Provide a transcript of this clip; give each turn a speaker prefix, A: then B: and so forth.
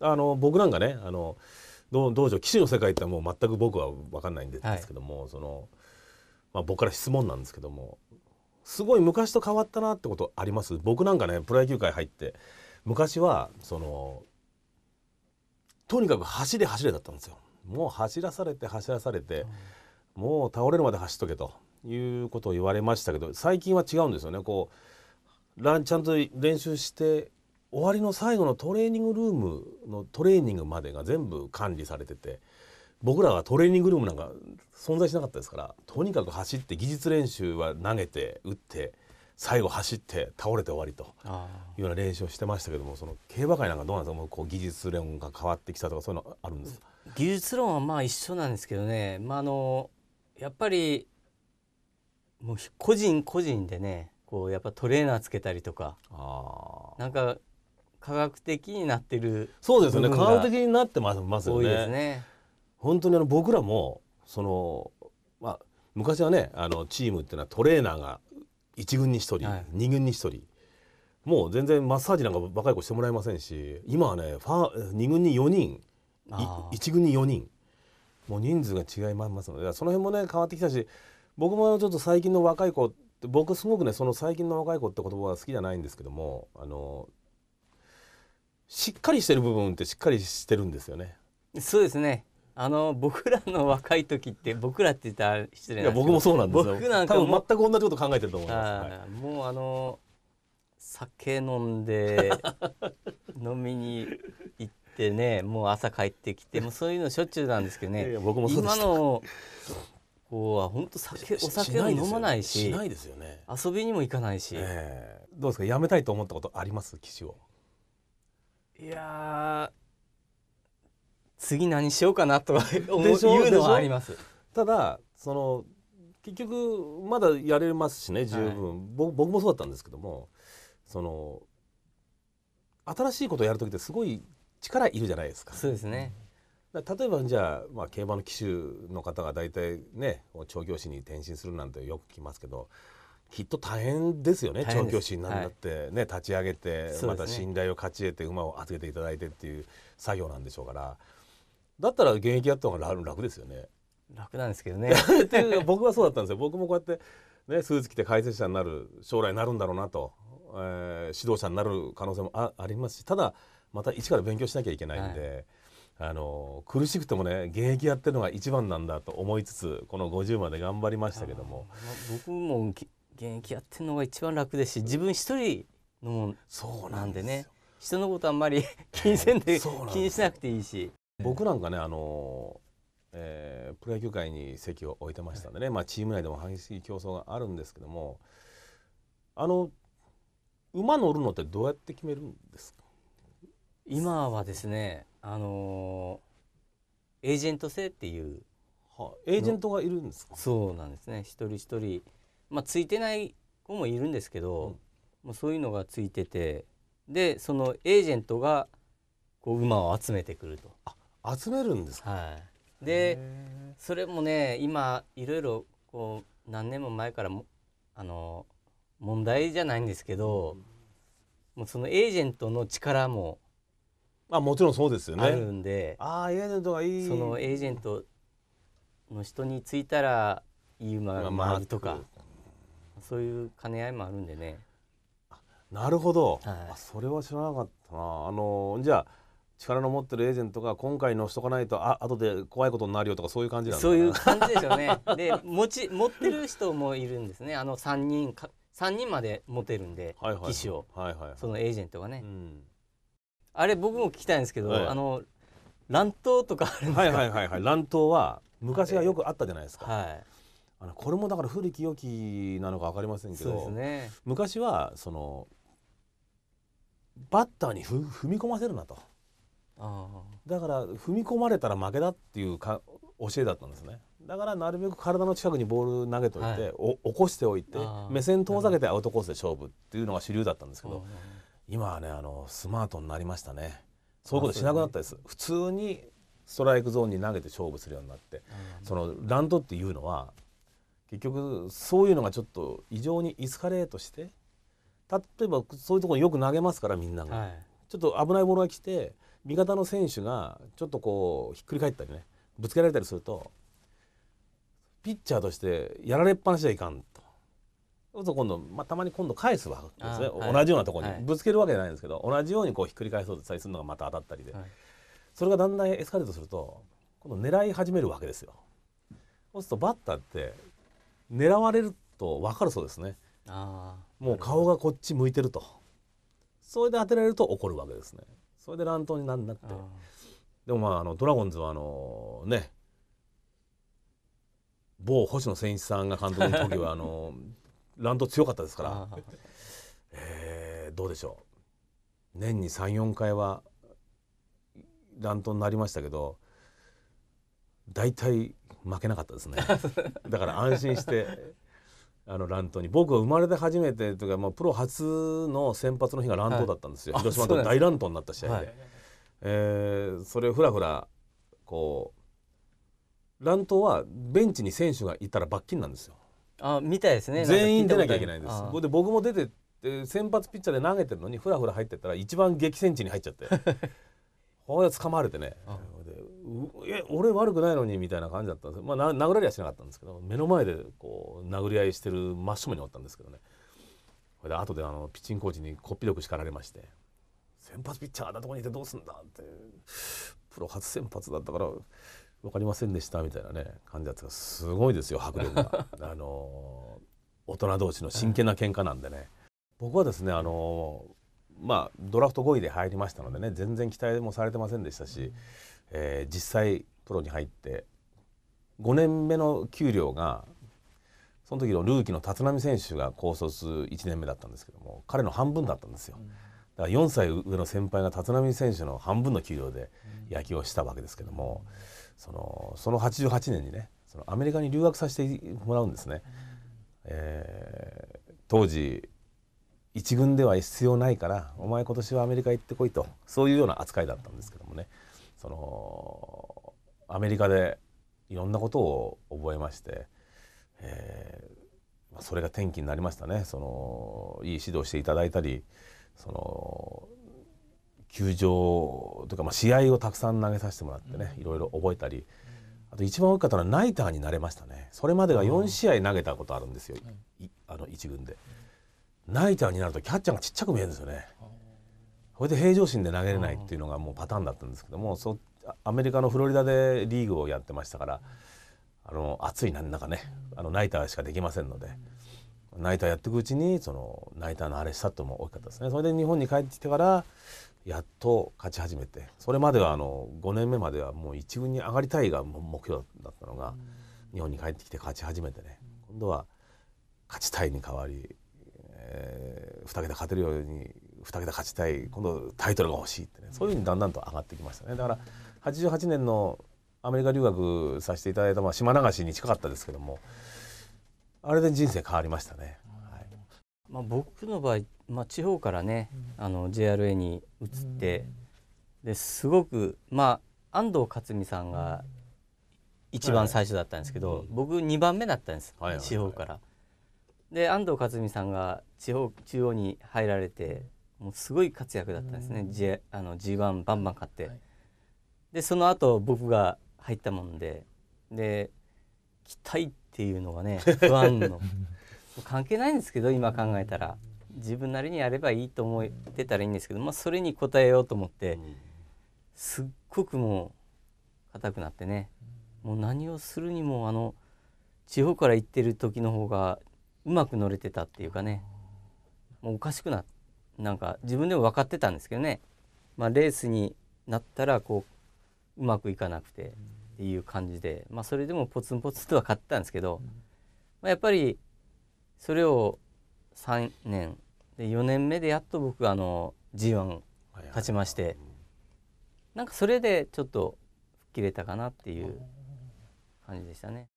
A: あの僕なんかねあの道場棋士の世界ってもう全く僕は分かんないんですけども、はい、その、まあ、僕から質問なんですけどもすごい昔と変わったなってことあります僕なんかねプロ野球界入って昔はそのとにかく走れ走れだったんですよ。もう走らされて走らされて、うん、もう倒れるまで走っとけということを言われましたけど最近は違うんですよねこうちゃんと練習して終わりの最後のトレーニングルームのトレーニングまでが全部管理されてて僕らはトレーニングルームなんか存在しなかったですからとにかく走って技術練習は投げて打って最後走って倒れて終わりというような練習をしてましたけどもその競馬界なんかどうなんですかもうこう技術論が変わってきたとかそういうのあ
B: るんです技術論はまあ一緒なんですけどね、まあ、あのやっぱりもう個人個人でねこうやっぱトレーナーつけたりとかなんか科学的になってるそうですね科学的になってますますですね
A: 本当にあの僕らもその、まあ、昔はねあのチームっていうのはトレーナーが1軍に1人、はい、2軍に1人もう全然マッサージなんか若い子してもらえませんし今はねファ2軍に4人1軍に4人もう人数が違いますのでその辺もね変わってきたし僕もちょっと最近の若い子僕すごくねその最近の若い子って言葉が好きじゃないんですけどもあのしっかりしてる部分ってしっかりしてるんですよね。
B: そうですね。あの僕らの若い時って僕らって言ったら失礼いや僕もそうなんですよ。僕なんか多分全く同じこと考えてると思います。はい、もうあの酒飲んで 飲みに行ってね、もう朝帰ってきて、もうそういうのしょっちゅうなんですけどね。いや僕も今のこうは本当酒お酒は飲まないし、しないですよね。遊びにも行かないし。えー、どうですかやめたいと思ったことあります？騎士を。
A: いや
B: 次何しようかなとは思うのはあります
A: ただその結局まだやれますしね十分、はい、僕もそうだったんですけどもその新しいことをやる時ってすごい力いるじゃないですか。そうですね例えばじゃあ,、まあ競馬の騎手の方が大体ね調教師に転身するなんてよく聞きますけどきっと大変ですよね調教師になって、はい、ね立ち上げて、ね、また信頼を勝ち得て馬を預けていただいてっていう作業なんでしょうからだったら現役やった方が楽ですよね。
B: 楽なんですけどね
A: 僕はそうだったんですよ僕もこうやって、ね、スーツ着て解説者になる将来になるんだろうなと、えー、指導者になる可能性もあありますしただまた一から勉強しなきゃいけないんで。はい、あの苦しくてもね現役やってるのが一番なんだと思いつつこの50まで頑張りましたけど
B: も僕も現役やってるのが一番楽ですし自分一人のもそうなんでね人のことあんまり 気にせんで気にしなくていいし僕
A: なんかねあのえー、プロ野球界に席を置いてましたんでね、はい、まあ、チーム内でも激しい競争があるんですけどもあの馬乗るのって
B: どうやって決めるんですか今はですねあのエージェント制っていうはエージェントがいるんですかそうなんですね一人一人まあ、ついてない子もいるんですけど、もうそういうのがついててでそのエージェントがこう馬を集めてくると。あ集めるんですか、はい、でそれもね今いろいろこう何年も前からもあの問題じゃないんですけど、もうそのエージェントの力もあもちろんそうですよねあるんであエージェントがいいそのエージェントの人についたらいい馬が回るとか、そういう兼ね合いもあるんでねなるほど、
A: はい、それは知らなかったなあのじゃあ力の持ってるエージェントが今回のしとかないとあ後で怖いことになるよとかそういう感じなんそういう感じで
B: しょうね で持ち持ってる人もいるんですねあの3人か3人まで持てるんで、はいはい、を、そのエージェントがね、うん、あれ僕も聞きたいんですけど、はい、あの乱闘とかあるんですかはいはいはいはい乱闘は昔はよくあったじゃないですか、はいあのこれもだか
A: ら古き良きなのか分かりませんけど、ね、昔はそのバッターにふ踏み込ませるなとだから踏み込まれたら負けだっていうか教えだったんですねだからなるべく体の近くにボール投げといて、はい、お起こしておいて目線遠ざけてアウトコースで勝負っていうのが主流だったんですけど今はねあのスマートになりましたね
B: そういうことしなくなった
A: です、ね、普通にストライクゾーンに投げて勝負するようになってそのランドっていうのは結局そういうのがちょっと異常にエスカレートして例えばそういうところによく投げますからみんなが、はい、ちょっと危ないものが来て味方の選手がちょっとこうひっくり返ったりねぶつけられたりするとピッチャーとしてやられっぱなしはいかんと。そうすると今度、まあ、たまに今度返すわけですね、はい、同じようなところに、ぶつけるわけじゃないんですけど同じようにこうひっくり返そうとしたりするのがまた当たったりで、はい、それがだんだんエスカレートすると今度狙い始めるわけですよ。そうするとバッターって狙われると分かるそうですねあもう顔がこっち向いてるとそれで当てられると怒るわけですねそれで乱闘になんなってでもまああのドラゴンズはあのね某星野選手さんが監督の時はあの 乱闘強かったですから、えー、どうでしょう年に34回は乱闘になりましたけど大体負けなかったですね だから安心してあの乱闘に僕は生まれて初めてというか、まあ、プロ初の先発の日が乱闘だったんですよ、はい、広島と大乱闘になった試合で、はい、えー、それをふらふらこう乱闘はベンチに選手がいたら罰金なんですよあみたいですね全員出なきゃいけないんですで僕も出てって先発ピッチャーで投げてるのにふらふら入ってったら一番激戦地に入っちゃってほ こや捕まれてねえ俺悪くないのにみたいな感じだったんですまあ殴られはしなかったんですけど目の前でこう殴り合いしてる真正面におったんですけどねこれで後であのピッチングコーチにこっぴどく叱られまして「先発ピッチャーあんなとこにいてどうすんだ」ってプロ初先発だったから分かりませんでしたみたいなね感じだったらすごいですよ迫力が あの大人同士の真剣な喧嘩なんでね、僕はですねあのまあドラフト5位で入りましたのでね全然期待もされてませんでしたし、えー、実際プロに入って5年目の給料がその時のルーキーの立浪選手が高卒1年目だったんですけども彼の半分だったんですよ。だから4歳上の先輩が立浪選手の半分の給料で野球をしたわけですけども、そのその88年にねそのアメリカに留学させてもらうんですね。えー、当時一軍では必要ないからお前今年はアメリカ行ってこいとそういうような扱いだったんですけどもね。そのアメリカでいろんなことを覚えまして、えー、それが転機になりましたねそのいい指導していただいたりその球場というか、まあ、試合をたくさん投げさせてもらってね、いろいろ覚えたり、あと一番大きかったのはナイターになれましたねそれまでが4試合投げたことあるんですよ、あの1軍で。ナイターになるとキャッチャーがちっちゃく見えるんですよね。これで平常心で投げれないっていうのがもうパターンだったんですけどもそアメリカのフロリダでリーグをやってましたからあの暑い中かねあのナイターしかできませんので。ナイターやっていくうちにそのナイターのあれしたっても大きかったですねそれで日本に帰ってきてからやっと勝ち始めてそれまではあの5年目まではもう1軍に上がりたいが目標だったのが、日本に帰ってきて勝ち始めてね今度は勝ちたいに変わり、えー、2桁勝てるように2桁勝ちたい今度タイトルが欲しいってねそういうふうにだんだんと上がってきましたねだから88年のアメリカ留学させていただいた、まあ、島流しに近かったですけどもあれで人生変わりましたね。はい、
B: まあ、僕の場合、まあ、地方からね、あの JRA に移って、ですごく、まあ、安藤克美さんが一番最初だったんですけど、はい、僕2番目だったんです、はいはいはい、地方から。で安藤克美さんが地方中央に入られてもうすごい活躍だったんですね、うん、G あの G1 バンバン勝って、はい、でその後僕が入ったもんでで期待っていうのがね 不安の関係ないんですけど今考えたら自分なりにやればいいと思ってたらいいんですけど、まあ、それに応えようと思って、うん、すっごくもう硬くなってねもう何をするにもあの地方から行ってる時の方がうまく乗れてたっていうかねもうおかしくなって。なんか自分でも分かってたんですけどね、まあ、レースになったらこううまくいかなくてっていう感じで、まあ、それでもポツンポツンとは勝ってたんですけど、まあ、やっぱりそれを3年で4年目でやっと僕あの G1 勝ちまして、なんかそれでちょっと吹っ切れたかなっていう感じでしたね。